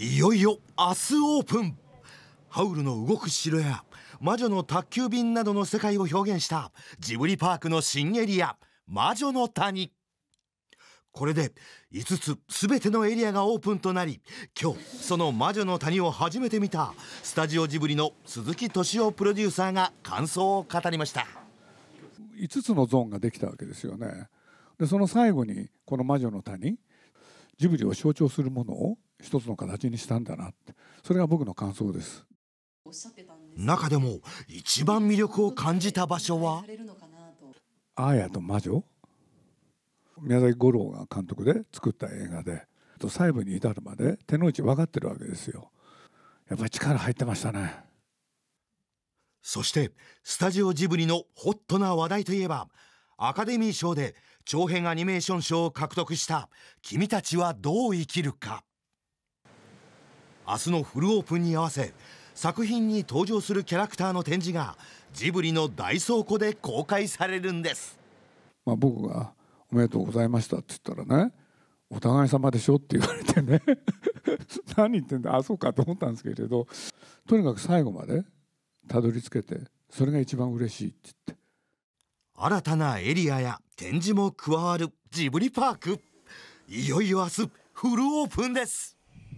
いよいよ明日オープンハウルの動く城や魔女の宅急便などの世界を表現したジブリパークの新エリア魔女の谷これで5つ全てのエリアがオープンとなり今日その魔女の谷を初めて見たスタジオジブリの鈴木敏夫プロデューサーが感想を語りました5つのゾーンができたわけですよねでその最後にこの魔女の谷ジブリを象徴するものを一つの形にしたんだなってそれが僕の感想です 中でも一番魅力を感じた場所はアーヤと魔女宮崎五郎が監督で作った映画で細部に至るまで手の内分かってるわけですよやっぱり力入ってましたねそしてスタジオジブリのホットな話題といえばアカデミー賞で長編アニメーション賞を獲得した「君たちはどう生きるか」明日のフルオープンに合わせ作品に登場するキャラクターの展示がジブリの大倉庫で公開されるんです、まあ、僕が「おめでとうございました」って言ったらね「お互い様でしょ」って言われてね 何言ってんだあそうかと思ったんですけれどとにかく最後までたどり着けてそれが一番嬉しいって言って新たなエリアや展示も加わるジブリパークいよいよ明日フルオープンです